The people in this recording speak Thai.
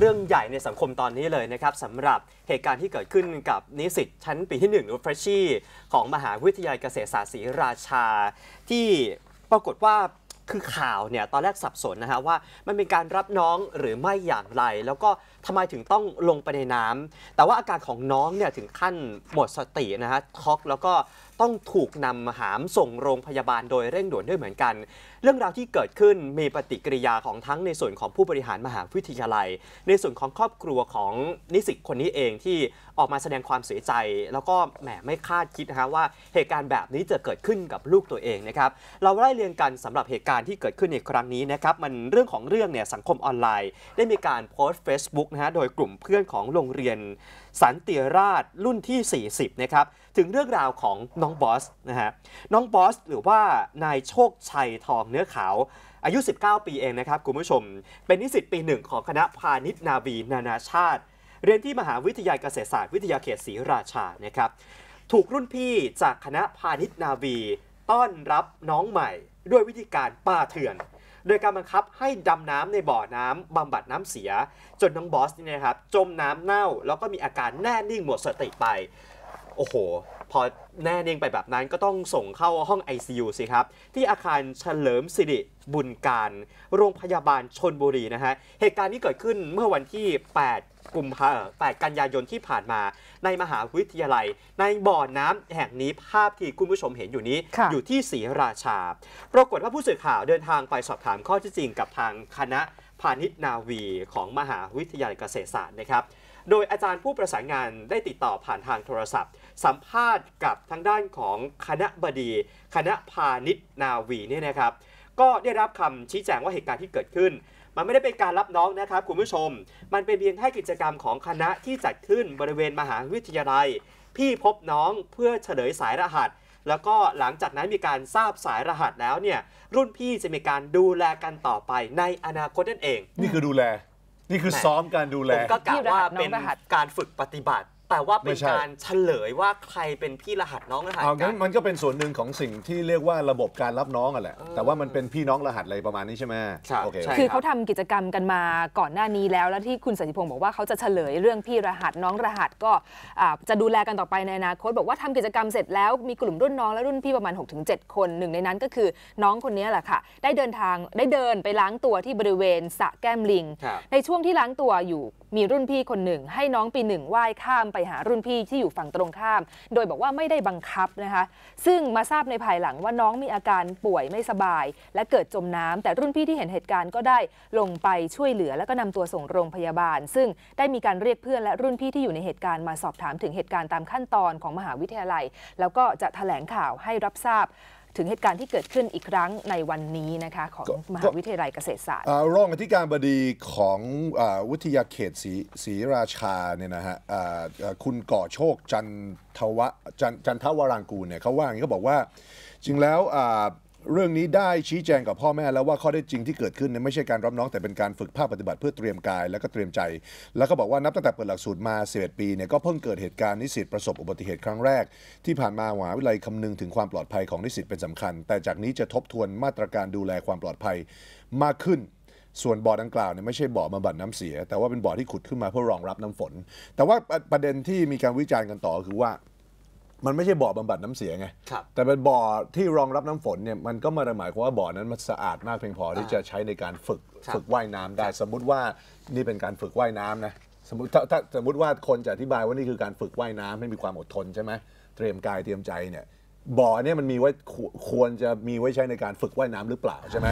เรื่องใหญ่ในสังคมตอนนี้เลยนะครับสำหรับเหตุการณ์ที่เกิดขึ้นกับนิสิตชั้นปีที่1หรือเฟรชชี่ของมหาวิทยาลัยเกษตรศาสตร์ศรีราชา ที่ปรากฏว่าคือข่าวเนี่ยตอนแรกสับสนนะฮะว่า มันเป็นการรับน้องหรือไม่อย่างไร แล้วก็ทำไมถึงต้องลงไปในน้ำ แต่ว่าอาการของน้องเนี่ยถึงขั้นหมดสตินะฮะท็อก แล้วก็ต้องถูกนำหามส่งโรงพยาบาลโดยเร่งด่วนด้วยเหมือนกัน เรื่องราวที่เกิดขึ้นมีปฏิกิริยาของทั้งในส่วนของผู้บริหารมหาวิทยาลัย ในส่วนของครอบครัวของนิสิตคนนี้เองที่ออกมาแสดงความเสียใจ แล้วก็แหมไม่คาดคิดนะฮะว่าเหตุการณ์แบบนี้จะเกิดขึ้นกับลูกตัวเองนะครับ เราไล่เรียงกันสำหรับเหตุการณ์ที่เกิดขึ้นในครั้งนี้นะครับ มันเรื่องของเรื่องเนี่ยสังคมออนไลน์ ได้มีการโพสต์ Facebook นะฮะโดยกลุ่มเพื่อนของโรงเรียน สันติราชรุ่นที่ 40 นะครับถึงเรื่องราวของน้องบอสนะฮะน้องบอส หรือว่านายโชคชัยทองเนื้อขาว อายุ 19 ปีเองนะครับคุณผู้ชม เป็นนิสิตปีหนึ่งของคณะพาณิชย์นาวีนานาชาติ เรียนที่มหาวิทยาลัยเกษตรศาสตร์วิทยาเขตศรีราชานะครับ ถูกรุ่นพี่จากคณะพาณิชย์นาวี ต้อนรับน้องใหม่ ด้วยวิธีการป่าเถื่อน โดยการบังคับให้ดำน้ำในบ่อน้ำบำบัดน้ำเสียจนน้องบอสนี่นะครับจมน้ำเน่าแล้วก็มีอาการแน่นิ่งหมดสติไปโอ้โห พอแน่นิ่งไปแบบนั้นก็ต้องส่งเข้าห้อง ICU สิครับ ที่อาคารเฉลิมสิริบุญการโรงพยาบาลชนบุรีนะฮะเหตุการณ์นี้เกิดขึ้นเมื่อวันที่ 8 กุมภาพันธ8กันยายนที่ผ่านมาในมหาวิทยาลัย ในบ่อน้ำแห่งนี้ภาพที่คุณผู้ชมเห็นอยู่นี้อยู่ที่ศรีราชาปรากฏว่าผู้สื่อข่าวเดินทางไปสอบถามข้อที่จริงกับทางคณะพาณิชย์นาวีของมหาวิทยาลัยเกษตรศาสตร์นะครับโดยอาจารย์ผู้ประสานงานได้ติดต่อผ่านทางโทรศัพท์ สัมภาษณ์กับทางด้านของคณะบดี คณะพาณิชนาวีเนี่ยนะครับ ก็ได้รับคำชี้แจงว่าเหตุการณ์ที่เกิดขึ้น มันไม่ได้เป็นการรับน้องนะครับคุณผู้ชม มันเป็นเพียงแค่กิจกรรมของคณะที่จัดขึ้นบริเวณมหาวิทยาลัย พี่พบน้องเพื่อเฉลยสายรหัส แล้วก็หลังจากนั้นมีการทราบสายรหัสแล้วเนี่ยรุ่นพี่จะมีการดูแลกันต่อไปในอนาคตนั่นเองนี่คือดูแลนี่คือซ้อมการดูแลผมก็กะว่าเป็นการฝึกปฏิบัติแต่ว่าเป็น การเฉลยว่าใครเป็นพี่รหัสน้องรหัสเอากังั้นมันก็เป็นส่วนหนึ่งของสิ่งที่เรียกว่าระบบการรับน้องอ่ะแหละ แต่ว่ามันเป็นพี่น้องรหัสอะไรประมาณนี้ใช่ไหมใช่คคือเขาทำกิจกรรมกันมาก่อนหน้านี้แล้ว แล้วที่คุณสันติพงศ์บอกว่าเขาจะเฉลยเรื่องพี่รหัสน้องรหัสก็จะดูแลกันต่อไปในอนาคต บอกว่าทำกิจกรรมเสร็จแล้วมีกลุ่มรุ่นน้องและรุ่นพี่ประมาณ6-7คนหนึ่งในนั้นก็คือน้องคนนี้แหละค่ะได้เดินทางได้เดินไปล้างตัวที่บริเวณสะแก้มลิงในช่วงที่ล้างตัวอยู่มีรุ่นพี่คนหนึ่งให้น้องปีหนึ่งว่ายข้ามไปหารุ่นพี่ที่อยู่ฝั่งตรงข้าม โดยบอกว่าไม่ได้บังคับนะคะซึ่งมาทราบในภายหลังว่าน้องมีอาการป่วยไม่สบาย และเกิดจมน้ำ แต่รุ่นพี่ที่เห็นเหตุการณ์ก็ได้ลงไปช่วยเหลือแล้วก็นำตัวส่งโรงพยาบาล ซึ่งได้มีการเรียกเพื่อนและรุ่นพี่ที่อยู่ในเหตุการณ์มาสอบถามถึงเหตุการณ์ตามขั้นตอนของมหาวิทยาลัย แล้วก็จะแถลงข่าวให้รับทราบถึงเหตุการณ์ที่เกิดขึ้นอีกครั้งในวันนี้นะคะของมหาวิทยาลัยเกษตรศาสตร์รองอธิการบดีของวิทยาเขตศรีราชาเนี่ยนะฮะคุณก่อโชคจันทวะจันทวรังกูเนี่ยเขาว่าอย่างนี้เขาบอกว่า จริงแล้วเรื่องนี้ได้ชี้แจงกับพ่อแม่แล้วว่าข้อได้จริงที่เกิดขึ้นเนี่ยไม่ใช่การรับน้อง แต่เป็นการฝึกภาคปฏิบัติเพื่อเตรียมกายและก็เตรียมใจ แล้วก็บอกว่านับตั้งแต่เปิดหลักสูตรมา 11 ปีเนี่ยก็เพิ่งเกิดเหตุการณ์นิสิตประสบอุบัติเหตุครั้งแรกที่ผ่านมาหวาวิเลยคำนึงถึงความปลอดภัยของนิสิตเป็นสำคัญ แต่จากนี้จะทบทวนมาตรการดูแลความปลอดภัยมากขึ้น ส่วนบ่อดังกล่าวเนี่ยไม่ใช่บ่อมาบัดน้ำเสีย แต่ว่าเป็นบ่อที่ขุดขึ้นมาเพื่อรองรับน้ำฝน แต่ว่าประเด็นที่มีการวิจารณ์กันต่อคือว่ามันไม่ใช่บ่อบำบัดน้ำเสียไง แต่เป็นบ่อที่รองรับน้ำฝนเนี่ยมันก็มาหมายความว่าบ่อนั้นมันสะอาดมากเพียงพอที่จะใช้ในการฝึกฝึกว่ายน้ำได้สมมุติว่านี่เป็นการฝึกว่ายน้ำนะสมมติถ้าสมมติว่าคนจะอธิบายว่านี่คือการฝึกว่ายน้ำให้มีความอดทนใช่ไหมเตรียมกายเตรียมใจเนี่ยบ่อเนี่ยมันมีไว้ควรจะมีไว้ใช้ในการฝึกว่ายน้ำหรือเปล่าใช่ไหม